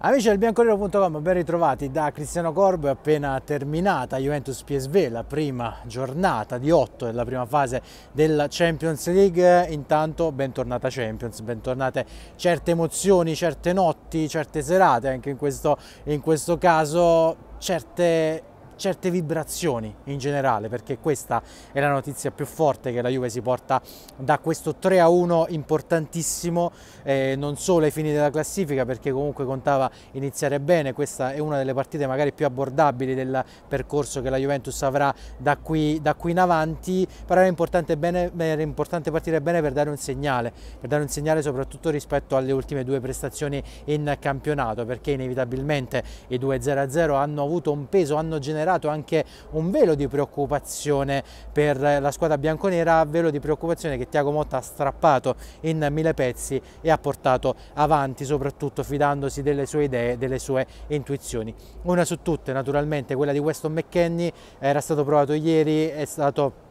Amici del biancorero.com, ben ritrovati da Cristiano Corbo, è appena terminata Juventus PSV, la prima giornata di 8 della prima fase della Champions League, intanto bentornata Champions, bentornate certe emozioni, certe notti, certe serate, anche in questo, in questo caso certe certe vibrazioni in generale, perché questa è la notizia più forte che la Juve si porta da questo 3-1 a importantissimo, eh, non solo ai fini della classifica, perché comunque contava iniziare bene, questa è una delle partite magari più abbordabili del percorso che la Juventus avrà da qui, da qui in avanti, però era importante, bene, era importante partire bene per dare un segnale, per dare un segnale soprattutto rispetto alle ultime due prestazioni in campionato, perché inevitabilmente i 2-0-0 hanno avuto un peso, hanno generato generato anche un velo di preoccupazione per la squadra bianconera, velo di preoccupazione che Tiago Motta ha strappato in mille pezzi e ha portato avanti, soprattutto fidandosi delle sue idee, delle sue intuizioni. Una su tutte naturalmente quella di Weston McKenney, era stato provato ieri, è stato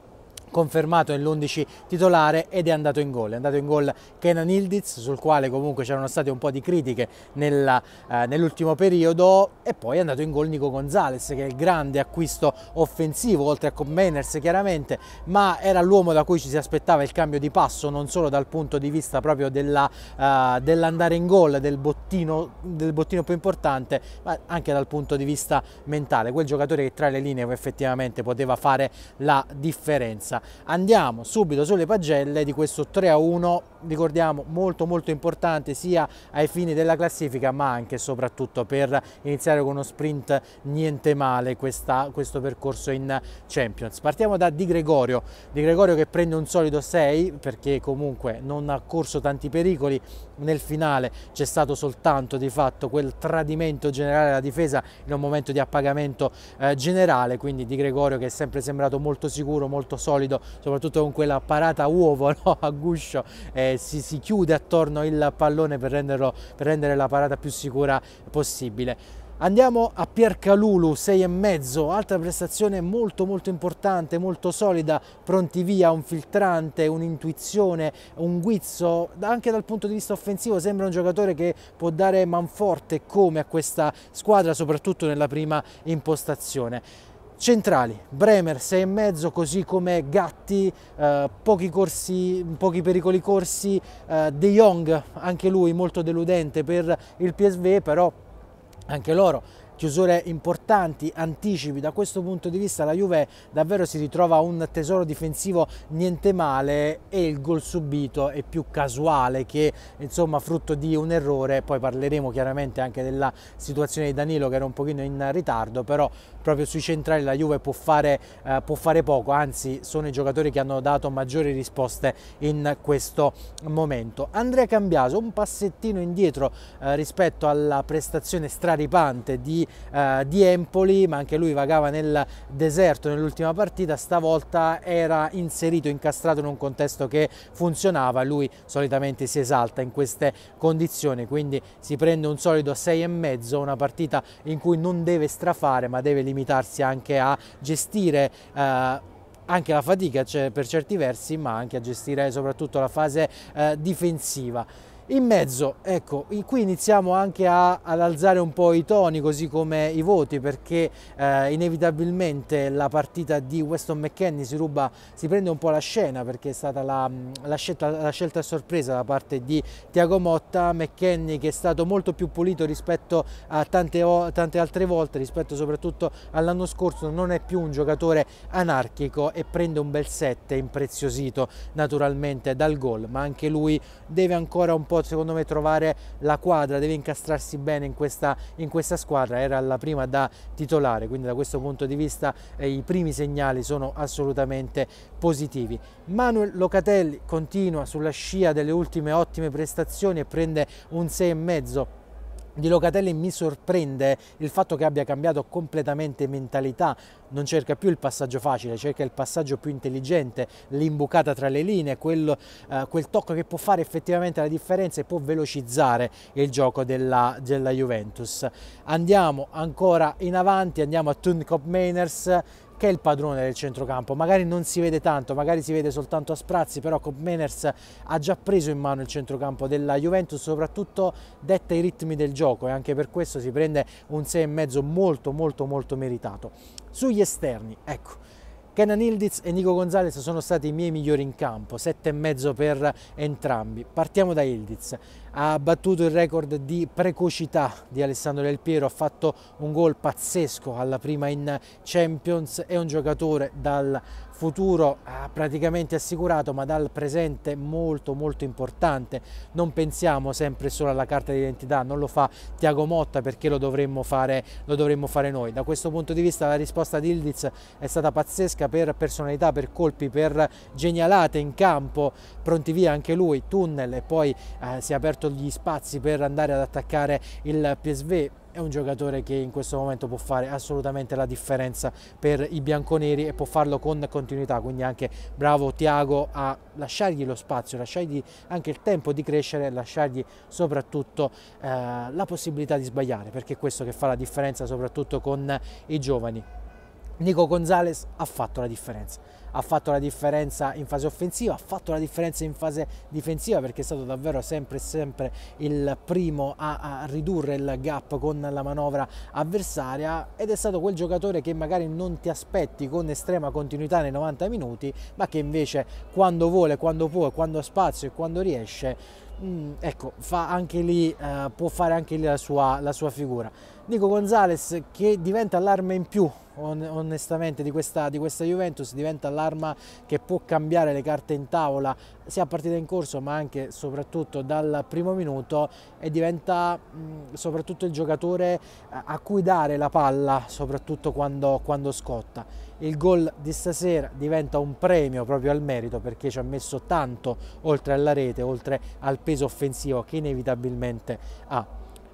confermato nell'11 titolare ed è andato in gol. È andato in gol Kenan Ildiz sul quale comunque c'erano state un po' di critiche eh, nell'ultimo eh, nell periodo e poi è andato in gol Nico Gonzalez che è il grande acquisto offensivo oltre a Commeners chiaramente ma era l'uomo da cui ci si aspettava il cambio di passo non solo dal punto di vista proprio eh, dell'andare eh, dell in gol del bottino, del bottino più importante ma anche dal punto di vista mentale quel giocatore che tra le linee effettivamente poteva fare la differenza giornata. Andiamo subito sulle pagelle di questo 3 a 1, ricordiamo molto molto importante sia ai fini della classifica ma anche e soprattutto per iniziare con uno sprint niente male questa, questo percorso in Champions. Partiamo da Di Gregorio, Di Gregorio che prende un solido 6 perché comunque non ha corso tanti pericoli nel finale c'è stato soltanto di fatto quel tradimento generale della difesa in un momento di appagamento eh, generale, quindi di Gregorio che è sempre sembrato molto sicuro, molto solido, soprattutto con quella parata uovo no? a guscio, eh, si, si, chiude attorno il pallone per, renderlo, per rendere la parata più sicura possibile. Andiamo a Piercalulu 6,5, altra prestazione molto molto importante, molto solida, pronti via, un filtrante, un'intuizione, un guizzo, anche dal punto di vista offensivo sembra un giocatore che può dare manforte come a questa squadra, soprattutto nella prima impostazione. Centrali, Bremer 6,5 così come Gatti, eh, pochi, corsi, pochi, pericoli corsi, eh, De Jong anche lui molto deludente per il PSV però anche loro chiusure importanti, anticipi, da questo punto di vista la Juve davvero si ritrova un tesoro difensivo niente male e il gol subito è più casuale che insomma frutto di un errore, poi parleremo chiaramente anche della situazione di Danilo che era un pochino in ritardo, però proprio sui centrali la Juve può fare, eh, può fare poco, anzi sono i giocatori che hanno dato maggiori risposte in questo momento. Andrea Cambiaso un passettino indietro eh, rispetto alla prestazione straripante di eh, di Empoli, ma anche lui vagava nel deserto nell'ultima partita, stavolta era inserito, incastrato in un contesto che funzionava, lui solitamente si esalta in queste condizioni, quindi si prende un solido 6,5, una partita in cui non deve strafare ma deve limitarsi anche a gestire eh, anche la fatica cioè, per certi versi, ma anche a gestire soprattutto la fase eh, difensiva. In mezzo, ecco, qui iniziamo anche a, ad alzare un po' i toni, così come i voti, perché eh, inevitabilmente la partita di Weston McKenney si ruba, si prende un po' la scena, perché è stata la, la scelta, la scelta sorpresa da parte di Tiago Motta, McKenney che è stato molto più pulito rispetto a tante, tante altre volte, rispetto soprattutto all'anno scorso, non è più un giocatore anarchico e prende un bel set impreziosito naturalmente dal gol, ma anche lui deve ancora un po' po' secondo me trovare la quadra, deve incastrarsi bene in questa, in questa squadra, era la prima da titolare, quindi da questo punto di vista eh, i primi segnali sono assolutamente positivi. Manuel Locatelli continua sulla scia delle ultime ottime prestazioni e prende un 6,5 di Locatelli mi sorprende il fatto che abbia cambiato completamente mentalità, non cerca più il passaggio facile, cerca il passaggio più intelligente, l'imbucata tra le linee, quel, eh, quel tocco che può fare effettivamente la differenza e può velocizzare il gioco della, della Juventus. Andiamo ancora in avanti, andiamo a Tuncop Mainers che è il padrone del centrocampo, magari non si vede tanto, magari si vede soltanto a sprazzi, però Meners ha già preso in mano il centrocampo della Juventus, soprattutto detta i ritmi del gioco e anche per questo si prende un 6,5 molto molto molto meritato. Sugli esterni, ecco, Kenan Ildiz e Nico Gonzalez sono stati i miei migliori in campo, 7,5 per entrambi. Partiamo da Ildiz ha battuto il record di precocità di Alessandro Del Piero, ha fatto un gol pazzesco alla prima in Champions, è un giocatore dal futuro praticamente assicurato ma dal presente molto molto importante non pensiamo sempre solo alla carta d'identità non lo fa Tiago Motta perché lo dovremmo, fare, lo dovremmo fare noi da questo punto di vista la risposta di Ildiz è stata pazzesca per personalità per colpi per genialate in campo pronti via anche lui tunnel e poi eh, si è aperto trovato gli spazi per andare ad attaccare il PSV è un giocatore che in questo momento può fare assolutamente la differenza per i bianconeri e può farlo con continuità, quindi anche bravo Tiago a lasciargli lo spazio, lasciargli anche il tempo di crescere, lasciargli soprattutto eh, la possibilità di sbagliare, perché è questo che fa la differenza soprattutto con i giovani. Nico Gonzalez ha fatto la differenza. Ha fatto la differenza in fase offensiva, ha fatto la differenza in fase difensiva perché è stato davvero sempre sempre il primo a, a ridurre il gap con la manovra avversaria ed è stato quel giocatore che magari non ti aspetti con estrema continuità nei 90 minuti, ma che invece quando vuole, quando può, quando ha spazio e quando riesce Mm, ecco, fa anche lì, eh, può fare anche lì la sua, la sua figura. Nico Gonzalez che diventa l'arma in più on, onestamente di questa, di questa Juventus, diventa l'arma che può cambiare le carte in tavola sia a partita in corso ma anche soprattutto dal primo minuto e diventa mh, soprattutto il giocatore a cui dare la palla soprattutto quando, quando scotta. Il gol di stasera diventa un premio proprio al merito perché ci ha messo tanto oltre alla rete, oltre al peso offensivo che inevitabilmente ha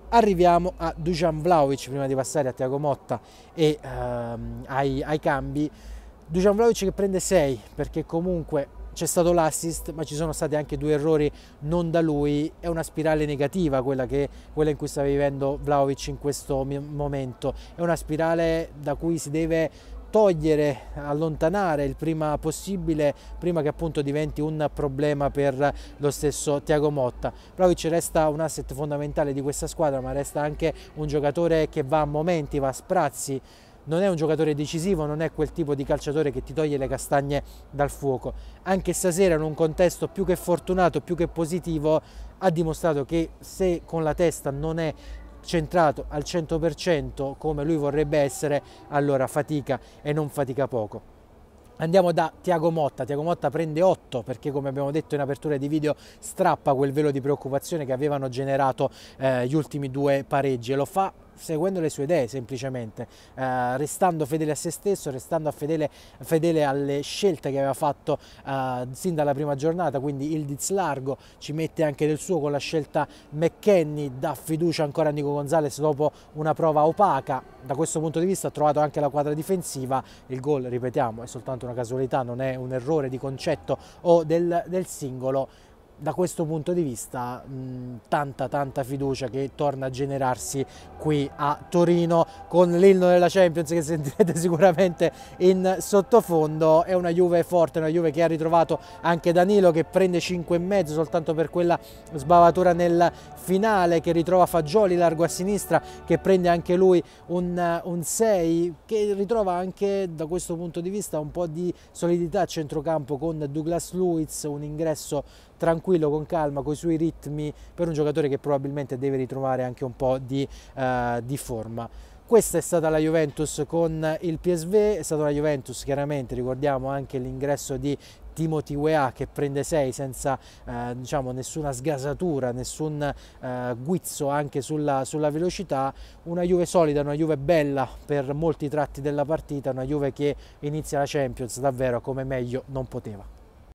arriviamo a Dujan Vlaovic prima di passare a Tiago Motta e ehm, ai, ai, cambi Dujan Vlaovic che prende 6 perché comunque c'è stato l'assist ma ci sono stati anche due errori non da lui, è una spirale negativa quella, che, quella in cui sta vivendo Vlaovic in questo momento, è una spirale da cui si deve togliere, allontanare il prima possibile, prima che appunto diventi un problema per lo stesso Tiago Motta. Vlaovic resta un asset fondamentale di questa squadra, ma resta anche un giocatore che va a momenti, va a sprazzi, non è un giocatore decisivo, non è quel tipo di calciatore che ti toglie le castagne dal fuoco. Anche stasera in un contesto più che fortunato, più che positivo, ha dimostrato che se con la testa non è centrato al 100% come lui vorrebbe essere, allora fatica e non fatica poco. Andiamo da Tiago Motta, Tiago Motta prende 8 perché come abbiamo detto in apertura di video strappa quel velo di preoccupazione che avevano generato eh, gli ultimi due pareggi e lo fa seguendo le sue idee semplicemente, eh, restando fedele a se stesso, restando fedele, fedele, alle scelte che aveva fatto eh, sin dalla prima giornata, quindi il Diz largo ci mette anche del suo con la scelta McKenny, dà fiducia ancora a Nico Gonzalez dopo una prova opaca, da questo punto di vista ha trovato anche la quadra difensiva, il gol ripetiamo è soltanto una casualità, non è un errore di concetto o del, del singolo da questo punto di vista mh, tanta tanta fiducia che torna a generarsi qui a Torino con l'inno della Champions che sentirete sicuramente in sottofondo è una Juve forte, una Juve che ha ritrovato anche Danilo che prende 5,5 soltanto per quella sbavatura nel finale che ritrova Fagioli largo a sinistra che prende anche lui un, un 6 che ritrova anche da questo punto di vista un po' di solidità a centrocampo con Douglas Luiz un ingresso tranquillo, con calma, con i suoi ritmi, per un giocatore che probabilmente deve ritrovare anche un po' di, eh, di forma. Questa è stata la Juventus con il PSV, è stata la Juventus chiaramente, ricordiamo anche l'ingresso di Timothy Weah che prende 6 senza eh, diciamo, nessuna sgasatura, nessun eh, guizzo anche sulla, sulla, velocità, una Juve solida, una Juve bella per molti tratti della partita, una Juve che inizia la Champions davvero come meglio non poteva.